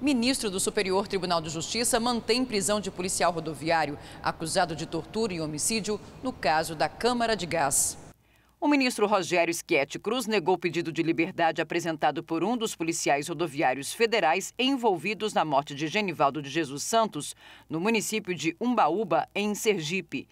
Ministro do Superior Tribunal de Justiça mantém prisão de policial rodoviário acusado de tortura e homicídio no caso da Câmara de Gás. O ministro Rogério Schietti Cruz negou o pedido de liberdade apresentado por um dos policiais rodoviários federais envolvidos na morte de Genivaldo de Jesus Santos, no município de Umbaúba, em Sergipe.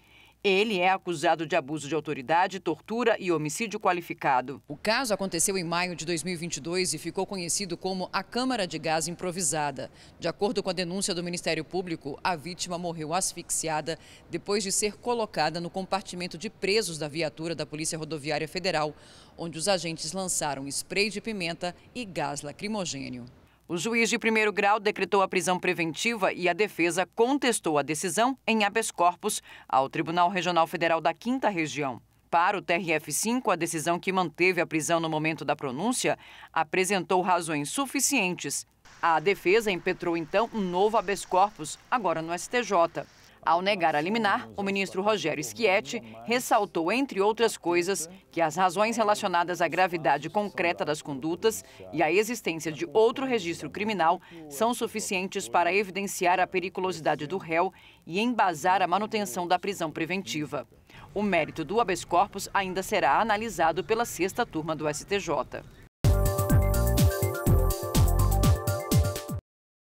Ele é acusado de abuso de autoridade, tortura e homicídio qualificado. O caso aconteceu em maio de 2022 e ficou conhecido como a Câmara de Gás Improvisada. De acordo com a denúncia do Ministério Público, a vítima morreu asfixiada depois de ser colocada no compartimento de presos da viatura da Polícia Rodoviária Federal, onde os agentes lançaram spray de pimenta e gás lacrimogênio. O juiz de primeiro grau decretou a prisão preventiva e a defesa contestou a decisão em habeas corpus ao Tribunal Regional Federal da Quinta Região. Para o TRF5, a decisão que manteve a prisão no momento da pronúncia apresentou razões suficientes. A defesa impetrou então um novo habeas corpus, agora no STJ. Ao negar a liminar, o ministro Rogério Schietti ressaltou, entre outras coisas, que as razões relacionadas à gravidade concreta das condutas e à existência de outro registro criminal são suficientes para evidenciar a periculosidade do réu e embasar a manutenção da prisão preventiva. O mérito do habeas corpus ainda será analisado pela sexta turma do STJ.